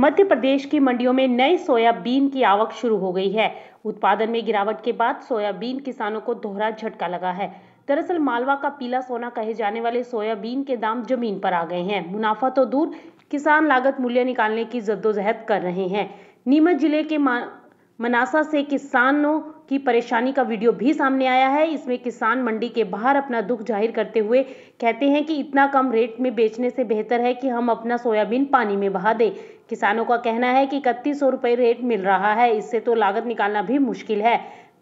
मध्य प्रदेश की मंडियों में नए सोयाबीन की आवक शुरू हो गई है उत्पादन में गिरावट के बाद सोयाबीन किसानों को दोहरा झटका लगा है दरअसल मालवा का पीला सोना कहे जाने वाले सोयाबीन के दाम जमीन पर आ गए हैं मुनाफा तो दूर किसान लागत मूल्य निकालने की जद्दोजहद कर रहे हैं नीमच जिले के मनासा से किसानों की परेशानी का वीडियो भी सामने आया है इसमें किसान मंडी के बाहर अपना दुख जाहिर करते हुए कहते हैं कि इतना कम रेट में बेचने से बेहतर है कि हम अपना सोयाबीन पानी में बहा दें किसानों का कहना है कि इकतीस सौ रुपये रेट मिल रहा है इससे तो लागत निकालना भी मुश्किल है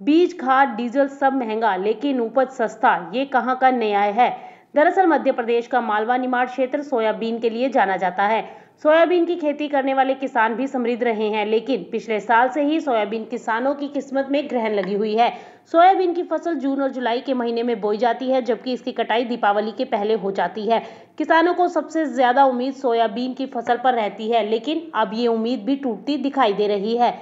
बीज खाद डीजल सब महंगा लेकिन उपज सस्ता ये कहाँ का न्याय है दरअसल मध्य प्रदेश का मालवा निमाड़ क्षेत्र सोयाबीन के लिए जाना जाता है सोयाबीन की खेती करने वाले किसान भी समृद्ध रहे हैं लेकिन पिछले साल से ही सोयाबीन किसानों की किस्मत में ग्रहण लगी हुई है सोयाबीन की फसल जून और जुलाई के महीने में बोई जाती है जबकि इसकी कटाई दीपावली के पहले हो जाती है किसानों को सबसे ज्यादा उम्मीद सोयाबीन की फसल पर रहती है लेकिन अब ये उम्मीद भी टूटती दिखाई दे रही है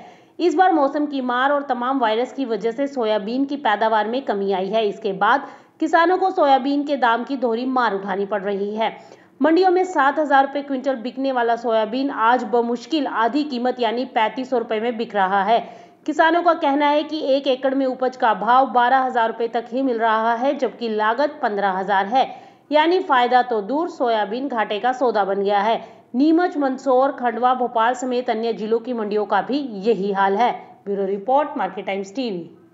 इस बार मौसम की मार और तमाम वायरस की वजह से सोयाबीन की पैदावार में कमी आई है इसके बाद किसानों को सोयाबीन के दाम की दोहरी मार उठानी पड़ रही है मंडियों में सात हजार रुपये क्विंटल बिकने वाला सोयाबीन आज बमुश्किल आधी कीमत यानी पैंतीस सौ रुपये में बिक रहा है किसानों का कहना है कि एक एकड़ में उपज का भाव बारह हजार रुपये तक ही मिल रहा है जबकि लागत पंद्रह हजार है यानी फायदा तो दूर सोयाबीन घाटे का सौदा बन गया है नीमच मंदसौर खंडवा भोपाल समेत अन्य जिलों की मंडियों का भी यही हाल है bureau report Market Times TV